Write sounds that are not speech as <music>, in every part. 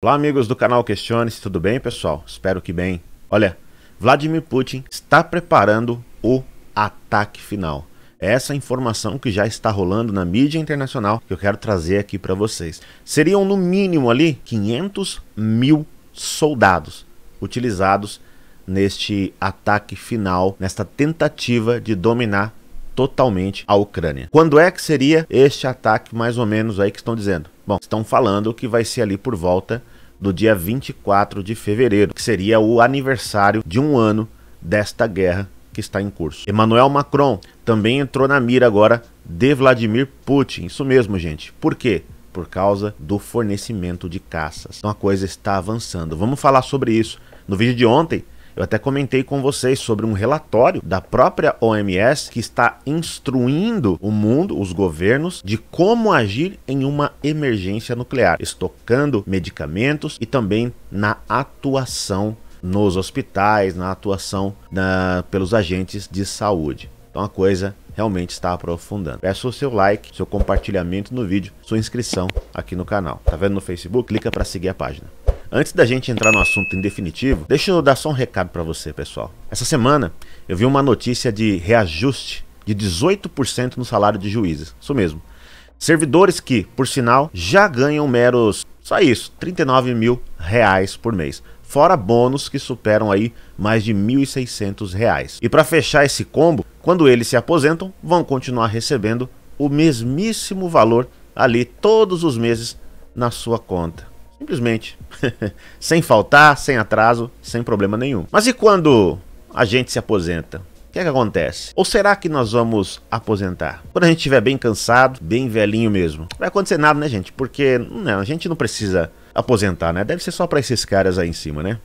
Olá, amigos do canal Questione-se, tudo bem, pessoal? Espero que bem. Olha, Vladimir Putin está preparando o ataque final. É essa informação que já está rolando na mídia internacional que eu quero trazer aqui para vocês. Seriam no mínimo ali 500 mil soldados utilizados neste ataque final, nesta tentativa de dominar totalmente a Ucrânia. Quando é que seria este ataque mais ou menos aí que estão dizendo? Bom, estão falando que vai ser ali por volta do dia 24 de fevereiro, que seria o aniversário de um ano desta guerra que está em curso. Emmanuel Macron também entrou na mira agora de Vladimir Putin. Isso mesmo, gente. Por quê? Por causa do fornecimento de caças. Então a coisa está avançando. Vamos falar sobre isso. No vídeo de ontem, eu até comentei com vocês sobre um relatório da própria OMS que está instruindo o mundo, os governos, de como agir em uma emergência nuclear, estocando medicamentos e também na atuação nos hospitais, na atuação na, pelos agentes de saúde. Então a coisa realmente está aprofundando. Peço o seu like, seu compartilhamento no vídeo, sua inscrição aqui no canal. Tá vendo no Facebook? Clica para seguir a página. Antes da gente entrar no assunto em definitivo, deixa eu dar só um recado para você, pessoal. Essa semana eu vi uma notícia de reajuste de 18% no salário de juízes. Isso mesmo. Servidores que, por sinal, já ganham meros, só isso, 39 mil reais por mês. Fora bônus que superam aí mais de 1.600 reais. E para fechar esse combo, quando eles se aposentam, vão continuar recebendo o mesmíssimo valor ali todos os meses na sua conta. Simplesmente. <laughs> sem faltar, sem atraso, sem problema nenhum. Mas e quando a gente se aposenta? O que é que acontece? Ou será que nós vamos aposentar? Quando a gente estiver bem cansado, bem velhinho mesmo. Não vai acontecer nada, né, gente? Porque não, né, a gente não precisa aposentar, né? Deve ser só para esses caras aí em cima, né?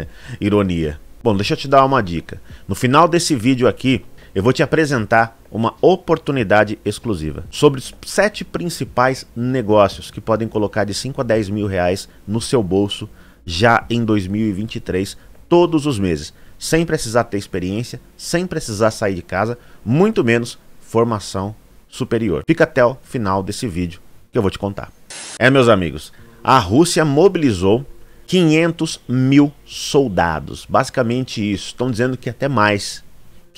<laughs> Ironia. Bom, deixa eu te dar uma dica. No final desse vídeo aqui, eu vou te apresentar uma oportunidade exclusiva sobre os sete principais negócios que podem colocar de 5 a 10 mil reais no seu bolso já em 2023, todos os meses, sem precisar ter experiência, sem precisar sair de casa, muito menos formação superior. Fica até o final desse vídeo que eu vou te contar. É, meus amigos, a Rússia mobilizou 500 mil soldados, basicamente isso. Estão dizendo que até mais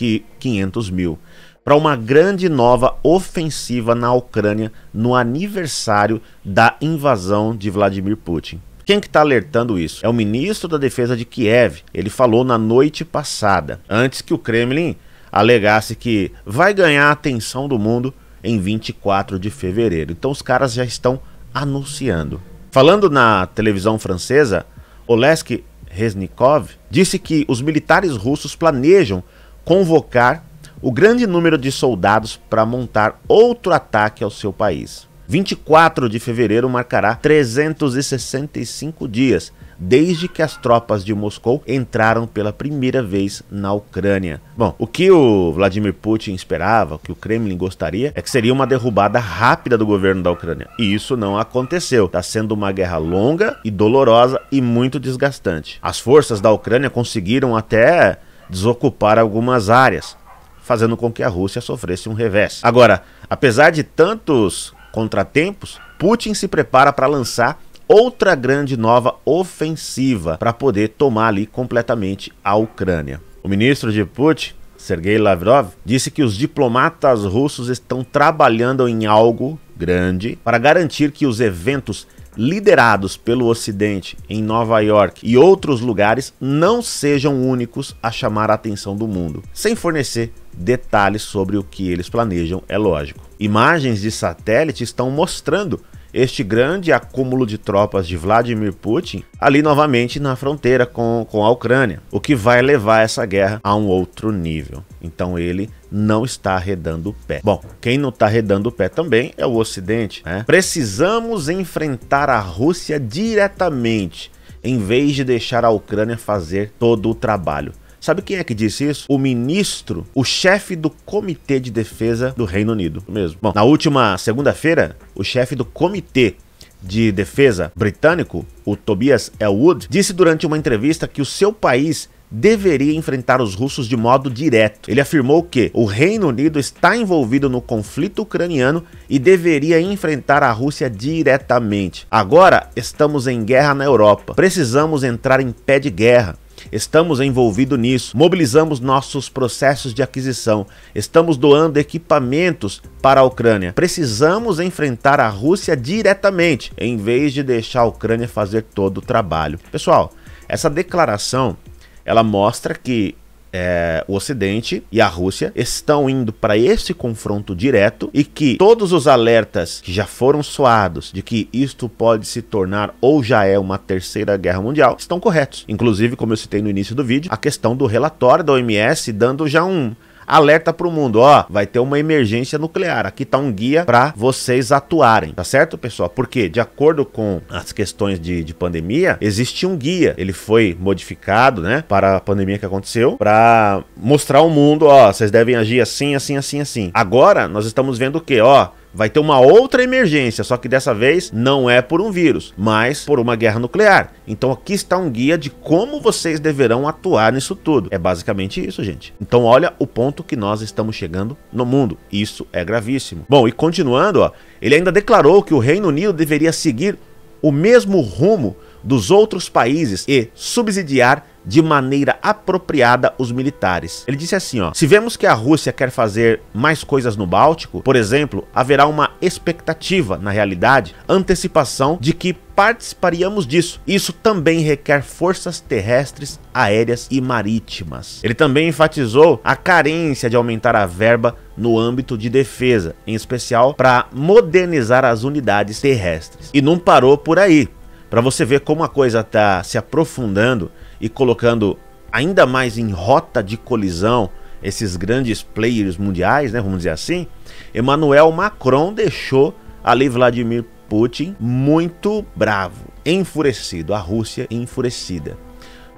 que 500 mil para uma grande nova ofensiva na Ucrânia no aniversário da invasão de Vladimir Putin. Quem que está alertando isso? É o ministro da Defesa de Kiev. Ele falou na noite passada, antes que o Kremlin alegasse que vai ganhar a atenção do mundo em 24 de fevereiro. Então os caras já estão anunciando. Falando na televisão francesa, Olesk Reznikov disse que os militares russos planejam convocar o grande número de soldados para montar outro ataque ao seu país. 24 de fevereiro marcará 365 dias desde que as tropas de Moscou entraram pela primeira vez na Ucrânia. Bom, o que o Vladimir Putin esperava, o que o Kremlin gostaria, é que seria uma derrubada rápida do governo da Ucrânia. E isso não aconteceu. Está sendo uma guerra longa e dolorosa e muito desgastante. As forças da Ucrânia conseguiram até desocupar algumas áreas, fazendo com que a Rússia sofresse um revés. Agora, apesar de tantos contratempos, Putin se prepara para lançar outra grande nova ofensiva para poder tomar ali completamente a Ucrânia. O ministro de Putin, Sergei Lavrov, disse que os diplomatas russos estão trabalhando em algo grande para garantir que os eventos liderados pelo Ocidente em Nova York e outros lugares não sejam únicos a chamar a atenção do mundo, sem fornecer detalhes sobre o que eles planejam, é lógico. Imagens de satélite estão mostrando este grande acúmulo de tropas de Vladimir Putin ali novamente na fronteira com, com a Ucrânia, o que vai levar essa guerra a um outro nível. Então ele não está arredando o pé. Bom, quem não está arredando o pé também é o Ocidente. Né? Precisamos enfrentar a Rússia diretamente, em vez de deixar a Ucrânia fazer todo o trabalho. Sabe quem é que disse isso? O ministro, o chefe do Comitê de Defesa do Reino Unido. Mesmo. Bom, na última segunda-feira, o chefe do Comitê de Defesa britânico, o Tobias Elwood, disse durante uma entrevista que o seu país deveria enfrentar os russos de modo direto. Ele afirmou que o Reino Unido está envolvido no conflito ucraniano e deveria enfrentar a Rússia diretamente. Agora estamos em guerra na Europa. Precisamos entrar em pé de guerra. Estamos envolvidos nisso, mobilizamos nossos processos de aquisição, estamos doando equipamentos para a Ucrânia. Precisamos enfrentar a Rússia diretamente, em vez de deixar a Ucrânia fazer todo o trabalho. Pessoal, essa declaração ela mostra que é, o Ocidente e a Rússia estão indo para esse confronto direto e que todos os alertas que já foram soados de que isto pode se tornar ou já é uma terceira guerra mundial estão corretos. Inclusive, como eu citei no início do vídeo, a questão do relatório da OMS dando já um alerta para o mundo, ó, vai ter uma emergência nuclear. Aqui tá um guia para vocês atuarem, tá certo, pessoal? Porque de acordo com as questões de, de pandemia, existe um guia. Ele foi modificado, né, para a pandemia que aconteceu, para mostrar ao mundo, ó, vocês devem agir assim, assim, assim, assim. Agora nós estamos vendo o que, ó, vai ter uma outra emergência, só que dessa vez não é por um vírus, mas por uma guerra nuclear. Então aqui está um guia de como vocês deverão atuar nisso tudo. É basicamente isso, gente. Então olha o ponto que nós estamos chegando no mundo. Isso é gravíssimo. Bom, e continuando, ó, ele ainda declarou que o Reino Unido deveria seguir o mesmo rumo dos outros países e subsidiar de maneira apropriada os militares. Ele disse assim, ó: "Se vemos que a Rússia quer fazer mais coisas no Báltico, por exemplo, haverá uma expectativa, na realidade, antecipação de que participaríamos disso. Isso também requer forças terrestres, aéreas e marítimas. Ele também enfatizou a carência de aumentar a verba no âmbito de defesa, em especial para modernizar as unidades terrestres. E não parou por aí. Para você ver como a coisa tá se aprofundando, e colocando ainda mais em rota de colisão esses grandes players mundiais, né, vamos dizer assim, Emmanuel Macron deixou ali Vladimir Putin muito bravo, enfurecido, a Rússia enfurecida.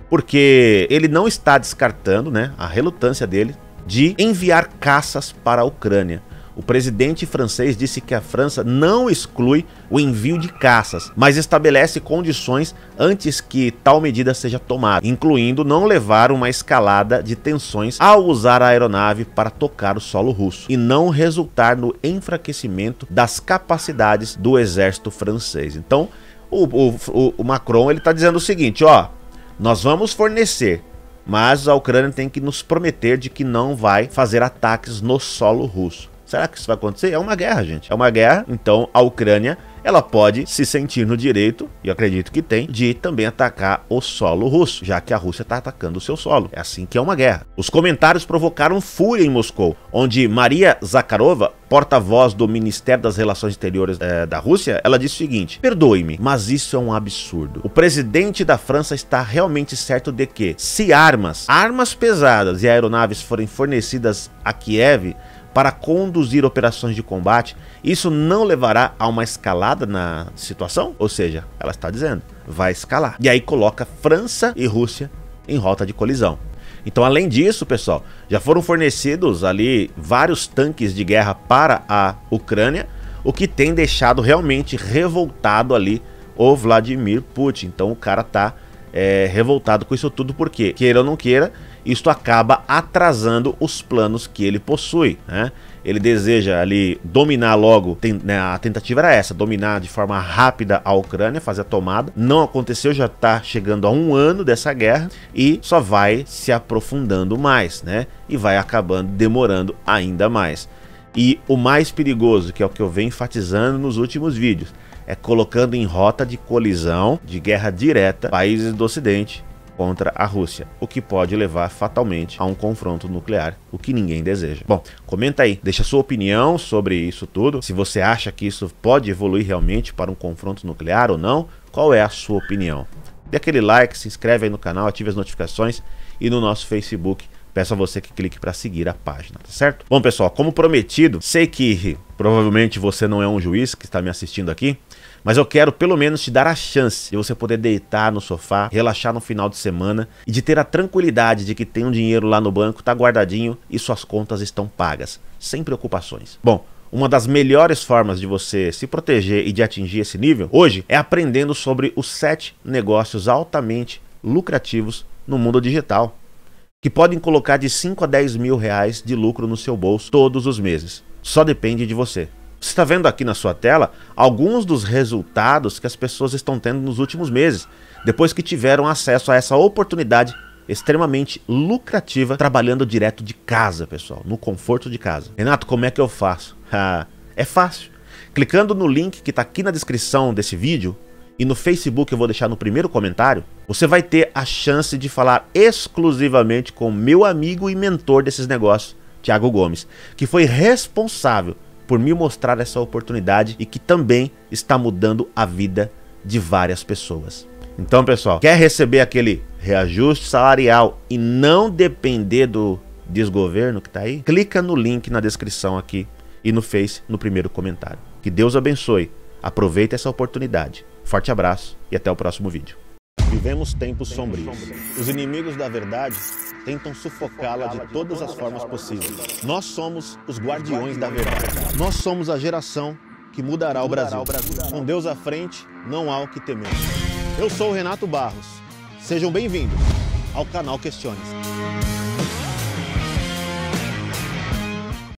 Porque ele não está descartando né, a relutância dele de enviar caças para a Ucrânia. O presidente francês disse que a França não exclui o envio de caças, mas estabelece condições antes que tal medida seja tomada, incluindo não levar uma escalada de tensões ao usar a aeronave para tocar o solo russo e não resultar no enfraquecimento das capacidades do exército francês. Então, o, o, o Macron ele está dizendo o seguinte, ó, nós vamos fornecer mas a Ucrânia tem que nos prometer de que não vai fazer ataques no solo russo. Será que isso vai acontecer? É uma guerra, gente. É uma guerra, então a Ucrânia ela pode se sentir no direito, e eu acredito que tem, de também atacar o solo russo, já que a Rússia está atacando o seu solo. É assim que é uma guerra. Os comentários provocaram fúria em Moscou, onde Maria Zakharova, porta-voz do Ministério das Relações Exteriores é, da Rússia, ela disse o seguinte: Perdoe-me, mas isso é um absurdo. O presidente da França está realmente certo de que, se armas, armas pesadas e aeronaves forem fornecidas a Kiev, para conduzir operações de combate, isso não levará a uma escalada na situação? Ou seja, ela está dizendo, vai escalar. E aí coloca França e Rússia em rota de colisão. Então, além disso, pessoal, já foram fornecidos ali vários tanques de guerra para a Ucrânia, o que tem deixado realmente revoltado ali o Vladimir Putin. Então, o cara tá é, revoltado com isso tudo, porque, queira ou não queira, isto acaba atrasando os planos que ele possui, né? Ele deseja ali dominar logo, tem, né, a tentativa era essa, dominar de forma rápida a Ucrânia, fazer a tomada. Não aconteceu, já está chegando a um ano dessa guerra e só vai se aprofundando mais, né? E vai acabando demorando ainda mais. E o mais perigoso, que é o que eu venho enfatizando nos últimos vídeos, é colocando em rota de colisão, de guerra direta, países do Ocidente contra a Rússia, o que pode levar fatalmente a um confronto nuclear, o que ninguém deseja. Bom, comenta aí, deixa sua opinião sobre isso tudo, se você acha que isso pode evoluir realmente para um confronto nuclear ou não, qual é a sua opinião? Dê aquele like, se inscreve aí no canal, ative as notificações e no nosso Facebook peço a você que clique para seguir a página, tá certo? Bom, pessoal, como prometido, sei que provavelmente você não é um juiz que está me assistindo aqui, mas eu quero pelo menos te dar a chance de você poder deitar no sofá, relaxar no final de semana e de ter a tranquilidade de que tem um dinheiro lá no banco, está guardadinho e suas contas estão pagas, sem preocupações. Bom, uma das melhores formas de você se proteger e de atingir esse nível hoje é aprendendo sobre os sete negócios altamente lucrativos no mundo digital, que podem colocar de 5 a 10 mil reais de lucro no seu bolso todos os meses. Só depende de você. Você está vendo aqui na sua tela alguns dos resultados que as pessoas estão tendo nos últimos meses, depois que tiveram acesso a essa oportunidade extremamente lucrativa trabalhando direto de casa, pessoal, no conforto de casa. Renato, como é que eu faço? <laughs> Ah, é fácil. Clicando no link que está aqui na descrição desse vídeo e no Facebook eu vou deixar no primeiro comentário, você vai ter a chance de falar exclusivamente com meu amigo e mentor desses negócios, Thiago Gomes, que foi responsável por me mostrar essa oportunidade e que também está mudando a vida de várias pessoas. Então, pessoal, quer receber aquele reajuste salarial e não depender do desgoverno que está aí? Clica no link na descrição aqui e no Face no primeiro comentário. Que Deus abençoe. Aproveite essa oportunidade. Forte abraço e até o próximo vídeo. Vivemos tempos sombrios. Os inimigos da verdade tentam sufocá-la de todas as formas possíveis. Nós somos os guardiões da verdade. Nós somos a geração que mudará o Brasil. Com Deus à frente, não há o que temer. Eu sou o Renato Barros. Sejam bem-vindos ao canal Questione.